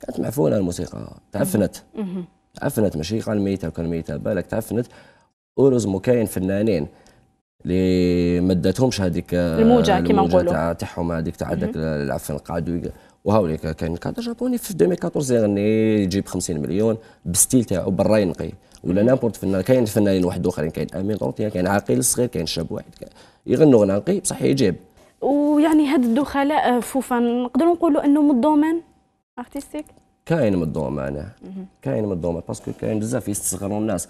كانت معفونه الموسيقى تعفنت تعفنت ماشي قال ميته وكان ميته بالك تعفنت اوروز كاين فنانين اللي ما داتهمش هذيك الموجه كما نقولوا تاعهم هذيك تاع هذاك العفن قعدوا وهاوليك كان كادر جابوني في 2014 يغني يجيب 50 مليون بستيل تاعو بالراي نقي ولا نابورت فنان كاين فنانين واحد اخرين كاين امين طونطيه كاين عاقل الصغير كاين شاب واحد يغنوا غنى نقي بصح يجيب ويعني هاد الدخلاء آه، فوفا نقدروا نقولوا انه من الدومين ارتستيك كاين من الدوم انا كاين من الدوم باسكو كاين بزاف يستصغروا الناس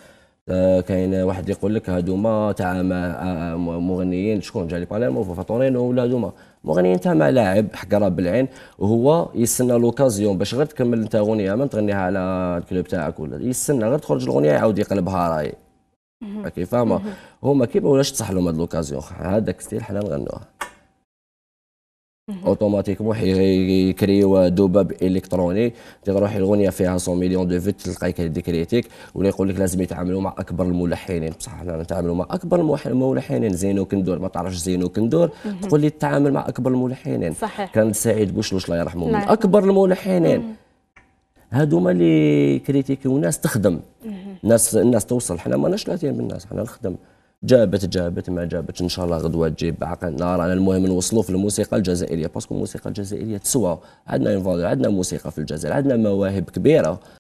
آه، كاين واحد يقول لك هادوما تاع آه، آه، مغنيين شكون جالي باليرمو فاتورينو ولا هادوما مغنيين تاع لاعب حق راب بالعين وهو يستنى لوكازيون باش غير تكمل انت اغنيه ما تغنيها على الكلوب تاعك ولا يستنى غير تخرج الاغنيه يعاود يقلبها راي كيف فاهمه هما كيف ولاش تصح لهم هاد لوكازيون هذاك ستيل حنا نغنوها اوتوماتيكمون يكريو دباب الكتروني تروح الاغنيه فيها 100 مليون دو فيت تلقاي هذه كريتيك ولا يقول لك لازم يتعاملوا مع اكبر الملحنين بصح حنا نتعاملوا مع اكبر الملحنين زينو كندور ما تعرفش زينو كندور تقول لي تتعامل مع اكبر الملحنين صحيح كان سعيد بوشلوش الله يرحمه من نعم. اكبر الملحنين هادوما اللي كريتيكيو ناس تخدم ناس الناس توصل حنا ماناش لاثيين بالناس حنا نخدم جابت جابت ما جابت ان شاء الله غدوه تجيب عقل نهار انا المهم نوصلوا في الموسيقى الجزائريه باسكو الموسيقى الجزائريه تسوى عندنا عندنا موسيقى في الجزائر عندنا مواهب كبيره